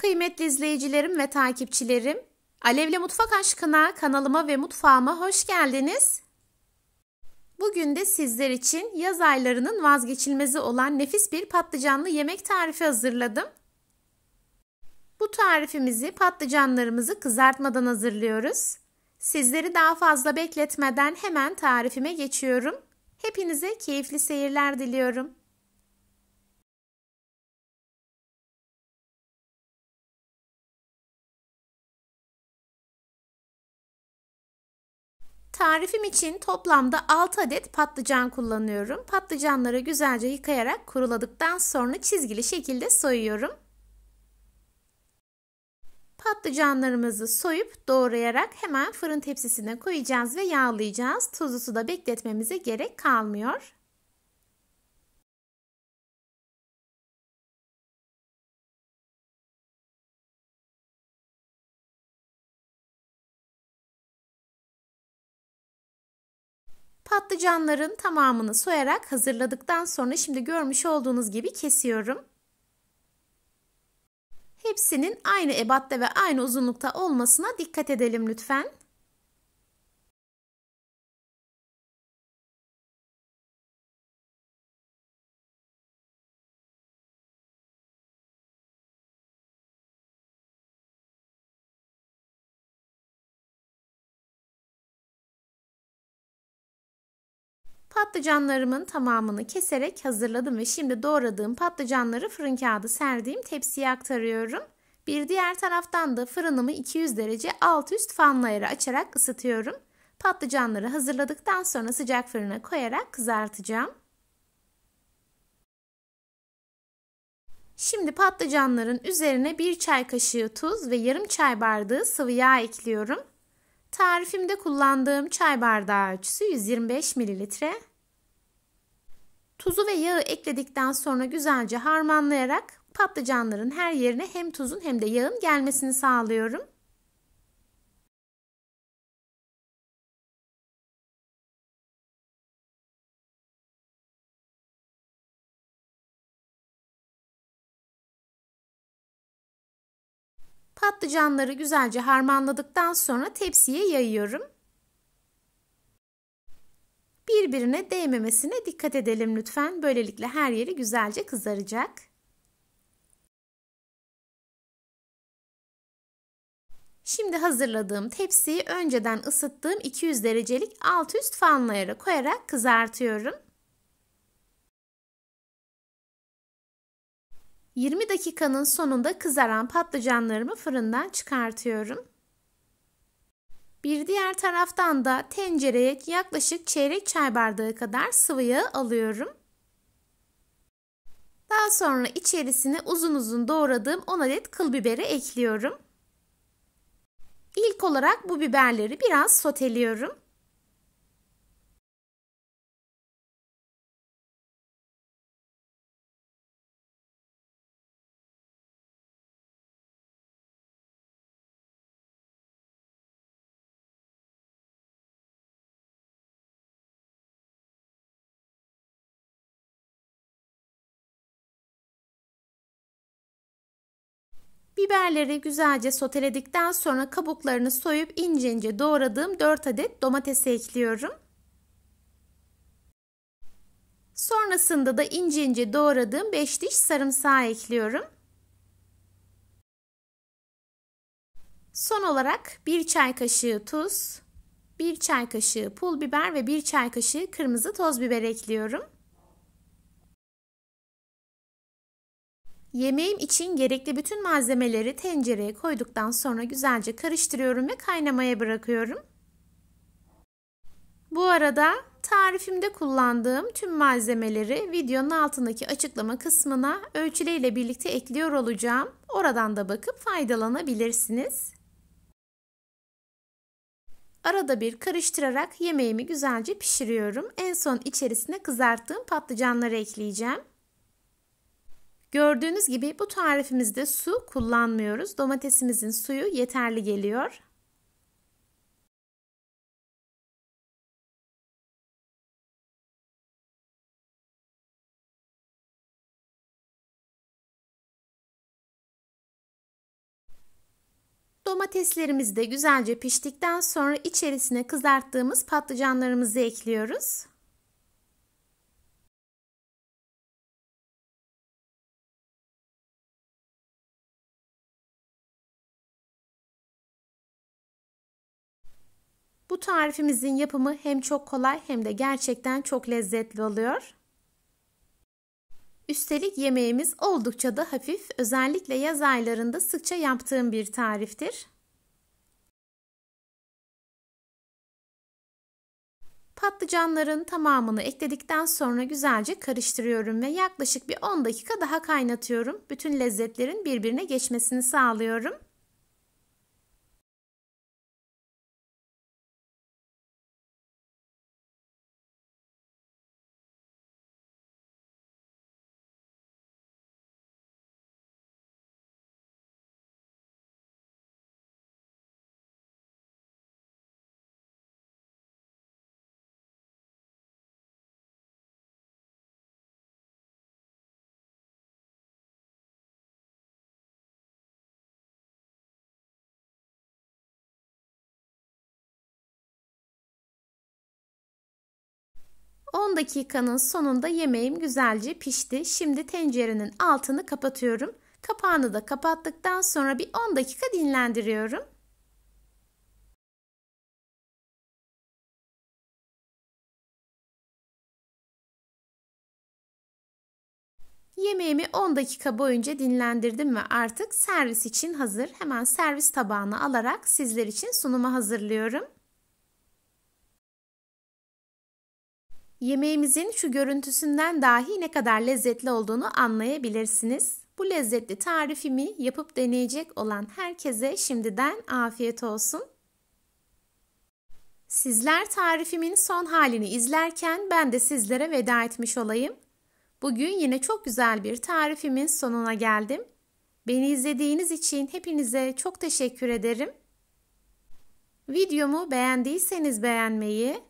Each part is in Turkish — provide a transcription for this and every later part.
Kıymetli izleyicilerim ve takipçilerim, Alevli Mutfak Aşkına kanalıma ve mutfağıma hoş geldiniz. Bugün de sizler için yaz aylarının vazgeçilmezi olan nefis bir patlıcanlı yemek tarifi hazırladım. Bu tarifimizi patlıcanlarımızı kızartmadan hazırlıyoruz. Sizleri daha fazla bekletmeden hemen tarifime geçiyorum. Hepinize keyifli seyirler diliyorum. Tarifim için toplamda 6 adet patlıcan kullanıyorum. Patlıcanları güzelce yıkayarak kuruladıktan sonra çizgili şekilde soyuyorum. Patlıcanlarımızı soyup doğrayarak hemen fırın tepsisine koyacağız ve yağlayacağız. Tuzlu suda bekletmemize gerek kalmıyor. Patlıcanların tamamını soyarak hazırladıktan sonra şimdi görmüş olduğunuz gibi kesiyorum. Hepsinin aynı ebatta ve aynı uzunlukta olmasına dikkat edelim lütfen. Patlıcanlarımın tamamını keserek hazırladım ve şimdi doğradığım patlıcanları fırın kağıdı serdiğim tepsiye aktarıyorum. Bir diğer taraftan da fırınımı 200 derece alt üst fanlı açarak ısıtıyorum. Patlıcanları hazırladıktan sonra sıcak fırına koyarak kızartacağım. Şimdi patlıcanların üzerine 1 çay kaşığı tuz ve yarım çay bardağı sıvı yağ ekliyorum. Tarifimde kullandığım çay bardağı ölçüsü 125 mililitre. Tuzu ve yağı ekledikten sonra güzelce harmanlayarak patlıcanların her yerine hem tuzun hem de yağın gelmesini sağlıyorum. Patlıcanları güzelce harmanladıktan sonra tepsiye yayıyorum birbirine değmemesine dikkat edelim lütfen. Böylelikle her yeri güzelce kızaracak. Şimdi hazırladığım tepsiyi önceden ısıttığım 200 derecelik alt üst fanlı koyarak kızartıyorum. 20 dakikanın sonunda kızaran patlıcanlarımı fırından çıkartıyorum. Bir diğer taraftan da tencereye yaklaşık çeyrek çay bardağı kadar sıvı yağ alıyorum. Daha sonra içerisine uzun uzun doğradığım 10 adet kıl biberi ekliyorum. İlk olarak bu biberleri biraz soteliyorum. Biberleri güzelce soteledikten sonra kabuklarını soyup ince ince doğradığım 4 adet domatesi ekliyorum. Sonrasında da ince ince doğradığım 5 diş sarımsağı ekliyorum. Son olarak 1 çay kaşığı tuz, 1 çay kaşığı pul biber ve 1 çay kaşığı kırmızı toz biber ekliyorum. Yemeğim için gerekli bütün malzemeleri tencereye koyduktan sonra güzelce karıştırıyorum ve kaynamaya bırakıyorum. Bu arada tarifimde kullandığım tüm malzemeleri videonun altındaki açıklama kısmına ölçüleriyle birlikte ekliyor olacağım. Oradan da bakıp faydalanabilirsiniz. Arada bir karıştırarak yemeğimi güzelce pişiriyorum. En son içerisine kızarttığım patlıcanları ekleyeceğim. Gördüğünüz gibi bu tarifimizde su kullanmıyoruz. Domatesimizin suyu yeterli geliyor. Domateslerimiz de güzelce piştikten sonra içerisine kızarttığımız patlıcanlarımızı ekliyoruz. Bu tarifimizin yapımı hem çok kolay hem de gerçekten çok lezzetli oluyor. Üstelik yemeğimiz oldukça da hafif, özellikle yaz aylarında sıkça yaptığım bir tariftir. Patlıcanların tamamını ekledikten sonra güzelce karıştırıyorum ve yaklaşık bir 10 dakika daha kaynatıyorum. Bütün lezzetlerin birbirine geçmesini sağlıyorum. 10 dakikanın sonunda yemeğim güzelce pişti. Şimdi tencerenin altını kapatıyorum. Kapağını da kapattıktan sonra bir 10 dakika dinlendiriyorum. Yemeğimi 10 dakika boyunca dinlendirdim ve artık servis için hazır. Hemen servis tabağına alarak sizler için sunumu hazırlıyorum. Yemeğimizin şu görüntüsünden dahi ne kadar lezzetli olduğunu anlayabilirsiniz. Bu lezzetli tarifimi yapıp deneyecek olan herkese şimdiden afiyet olsun. Sizler tarifimin son halini izlerken ben de sizlere veda etmiş olayım. Bugün yine çok güzel bir tarifimin sonuna geldim. Beni izlediğiniz için hepinize çok teşekkür ederim. Videomu beğendiyseniz beğenmeyi,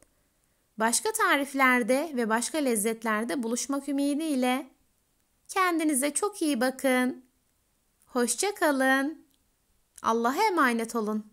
Başka tariflerde ve başka lezzetlerde buluşmak ümidiyle kendinize çok iyi bakın. Hoşça kalın. Allah'a emanet olun.